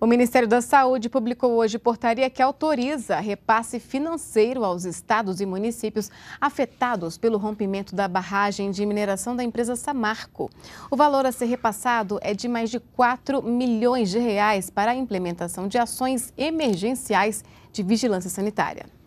O Ministério da Saúde publicou hoje portaria que autoriza repasse financeiro aos estados e municípios afetados pelo rompimento da barragem de mineração da empresa Samarco. O valor a ser repassado é de mais de 4 milhões de reais para a implementação de ações emergenciais de vigilância sanitária.